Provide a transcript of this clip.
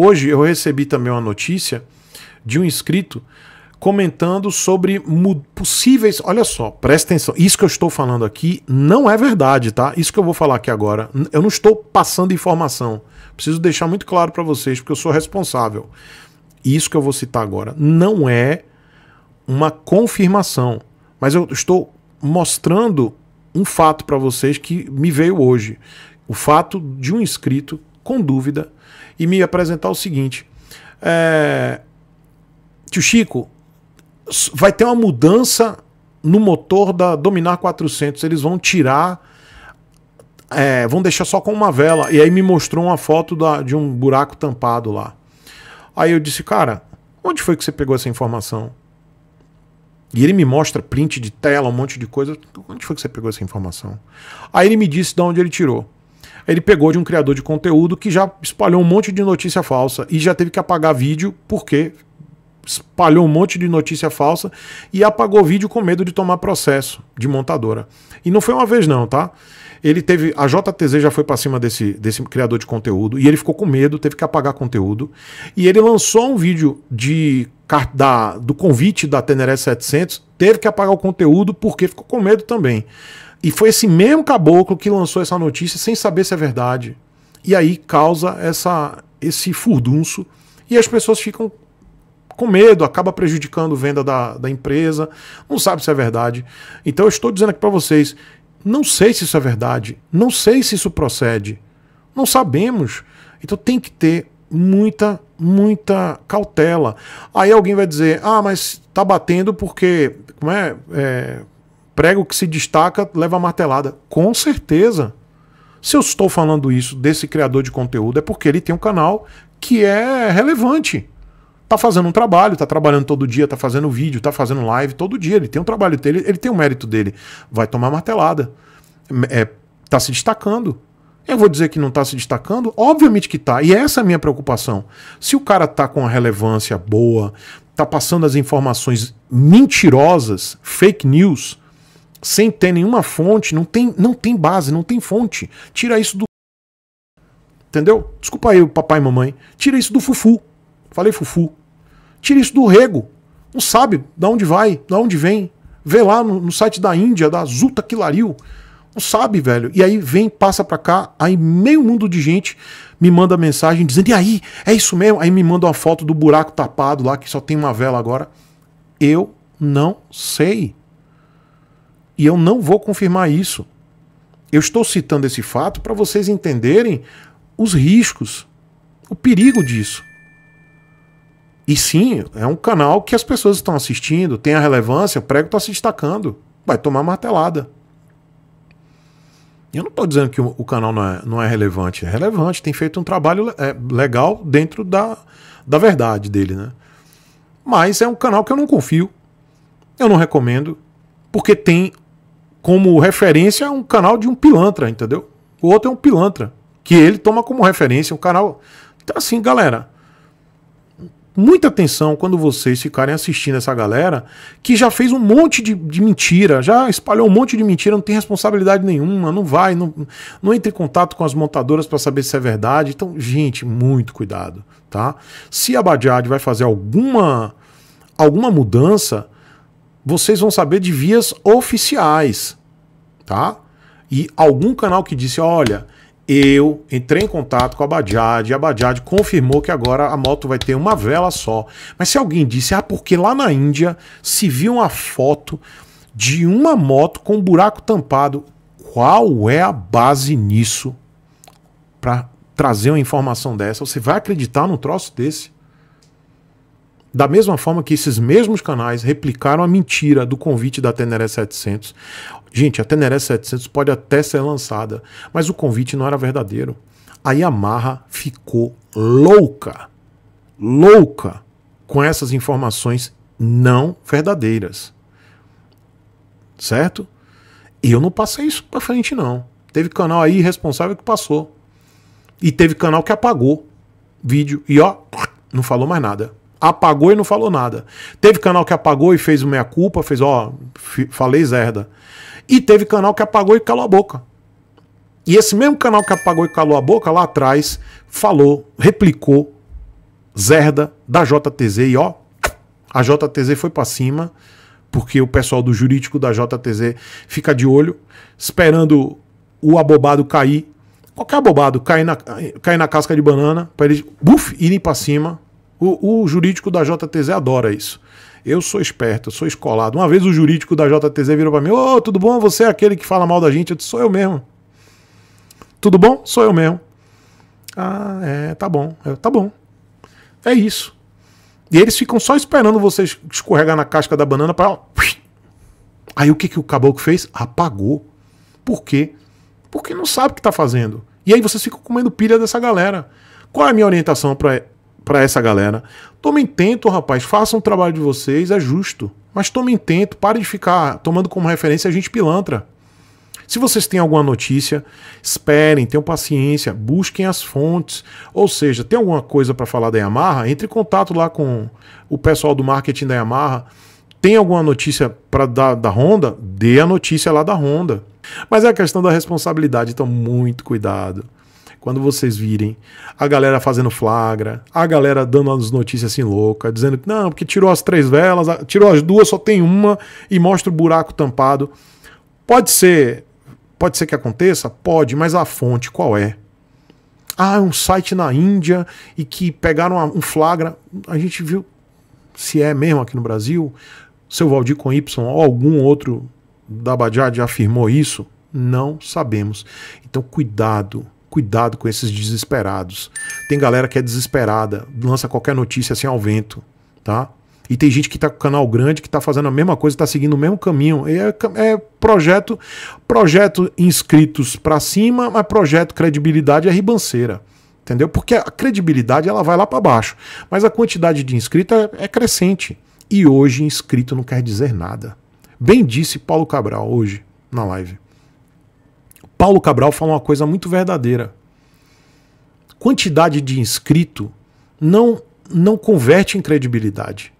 Hoje eu recebi também uma notícia de um inscrito comentando sobre possíveis. Olha só, presta atenção. Isso que eu estou falando aqui não é verdade, tá? Isso que eu vou falar aqui agora. Eu não estou passando informação. Preciso deixar muito claro para vocês, porque eu sou responsável. Isso que eu vou citar agora não é uma confirmação, mas eu estou mostrando um fato para vocês que me veio hoje. O fato de um inscrito com dúvida e me apresentar o seguinte: é, Tio Chico, vai ter uma mudança no motor da Dominar 400. Eles vão tirar, é, vão deixar só com uma vela. E aí me mostrou uma foto da, de um buraco tampado lá. Aí eu disse, cara, onde foi que você pegou essa informação? E ele me mostra print de tela, um monte de coisa. Onde foi que você pegou essa informação? Aí ele me disse de onde ele tirou ele pegou de um criador de conteúdo que já espalhou um monte de notícia falsa e já teve que apagar vídeo porque espalhou um monte de notícia falsa e apagou vídeo com medo de tomar processo de montadora. E não foi uma vez não, tá? Ele teve a JTZ já foi para cima desse desse criador de conteúdo e ele ficou com medo, teve que apagar conteúdo e ele lançou um vídeo de da, do convite da Teneré 700, teve que apagar o conteúdo porque ficou com medo também. E foi esse mesmo caboclo que lançou essa notícia sem saber se é verdade. E aí causa essa, esse furdunço e as pessoas ficam com medo, acaba prejudicando a venda da, da empresa, não sabe se é verdade. Então eu estou dizendo aqui para vocês, não sei se isso é verdade, não sei se isso procede, não sabemos. Então tem que ter muita, muita cautela. Aí alguém vai dizer, ah, mas tá batendo porque, como é, é prego que se destaca leva martelada. Com certeza. Se eu estou falando isso desse criador de conteúdo, é porque ele tem um canal que é relevante. Tá fazendo um trabalho, tá trabalhando todo dia, tá fazendo vídeo, tá fazendo live todo dia. Ele tem um trabalho dele, ele tem o um mérito dele. Vai tomar martelada. É, tá se destacando. Eu vou dizer que não está se destacando? Obviamente que está. E essa é a minha preocupação. Se o cara está com a relevância boa, está passando as informações mentirosas, fake news, sem ter nenhuma fonte, não tem, não tem base, não tem fonte. Tira isso do. Entendeu? Desculpa aí, papai e mamãe. Tira isso do fufu. Falei fufu. Tira isso do rego. Não sabe da onde vai, da onde vem. Vê lá no, no site da Índia, da Zuta Quilariu. Não sabe, velho. E aí vem, passa pra cá, aí meio mundo de gente me manda mensagem dizendo: e aí, é isso mesmo? Aí me manda uma foto do buraco tapado lá, que só tem uma vela agora. Eu não sei. E eu não vou confirmar isso. Eu estou citando esse fato para vocês entenderem os riscos, o perigo disso. E sim, é um canal que as pessoas estão assistindo, tem a relevância, o prego está se destacando, vai tomar martelada. Eu não estou dizendo que o canal não é, não é relevante, é relevante, tem feito um trabalho é, legal dentro da, da verdade dele, né? Mas é um canal que eu não confio, eu não recomendo, porque tem como referência um canal de um pilantra, entendeu? O outro é um pilantra, que ele toma como referência um canal. Então, assim, galera, muita atenção quando vocês ficarem assistindo essa galera que já fez um monte de, de, mentira, já espalhou um monte de mentira, não tem responsabilidade nenhuma, não vai, não, não entre em contato com as montadoras para saber se é verdade. Então, gente, muito cuidado, tá? Se a Bajaj vai fazer alguma alguma mudança, vocês vão saber de vias oficiais, tá? E algum canal que disse, olha, eu entrei em contato com a e a Bajaj confirmou que agora a moto vai ter uma vela só. Mas se alguém disse, ah, porque lá na Índia se viu uma foto de uma moto com um buraco tampado, qual é a base nisso para trazer uma informação dessa? Você vai acreditar num troço desse? Da mesma forma que esses mesmos canais replicaram a mentira do convite da Teneré 700. Gente, a Teneré 700 pode até ser lançada, mas o convite não era verdadeiro. A Yamaha ficou louca, louca com essas informações não verdadeiras. Certo? E eu não passei isso para frente, não. Teve canal aí responsável que passou. E teve canal que apagou vídeo. E ó, não falou mais nada apagou e não falou nada. Teve canal que apagou e fez o meia-culpa, fez, ó, falei zerda. E teve canal que apagou e calou a boca. E esse mesmo canal que apagou e calou a boca lá atrás falou, replicou zerda da JTZ e ó, a JTZ foi para cima, porque o pessoal do jurídico da JTZ fica de olho, esperando o abobado cair. Qualquer abobado cair na, cair na casca de banana, para eles buf, irem para cima o, o jurídico da JTZ adora isso. Eu sou esperto, eu sou escolado. Uma vez o jurídico da JTZ virou para mim: Ô, oh, tudo bom? Você é aquele que fala mal da gente? Eu disse: sou eu mesmo. Tudo bom? Sou eu mesmo. Ah, é, tá bom. Eu, tá bom. É isso. E eles ficam só esperando você escorregar na casca da banana para. Aí o que, que o caboclo fez? Apagou. Por quê? Porque não sabe o que está fazendo. E aí vocês ficam comendo pilha dessa galera. Qual é a minha orientação para para essa galera. Tomem tento, rapaz, façam o trabalho de vocês, é justo. Mas tomem tento, pare de ficar tomando como referência a gente pilantra. Se vocês têm alguma notícia, esperem, tenham paciência, busquem as fontes. Ou seja, tem alguma coisa para falar da Yamaha? Entre em contato lá com o pessoal do marketing da Yamaha. Tem alguma notícia para dar da Honda? Dê a notícia lá da Honda. Mas é a questão da responsabilidade, então muito cuidado. Quando vocês virem a galera fazendo flagra, a galera dando as notícias assim louca, dizendo que não, porque tirou as três velas, tirou as duas, só tem uma e mostra o buraco tampado. Pode ser, pode ser que aconteça? Pode, mas a fonte qual é? Ah, é um site na Índia e que pegaram um flagra. A gente viu se é mesmo aqui no Brasil. Seu Valdir com Y ou algum outro da Bajaj afirmou isso? Não sabemos. Então, cuidado Cuidado com esses desesperados. Tem galera que é desesperada, lança qualquer notícia assim ao vento, tá? E tem gente que está com canal grande, que está fazendo a mesma coisa, está seguindo o mesmo caminho. É, é, projeto, projeto inscritos para cima, mas projeto credibilidade é ribanceira. Entendeu? Porque a credibilidade ela vai lá para baixo. Mas a quantidade de inscritos é, é crescente. E hoje inscrito não quer dizer nada. Bem disse Paulo Cabral hoje na live. Paulo Cabral fala uma coisa muito verdadeira. Quantidade de inscrito não, não converte em credibilidade.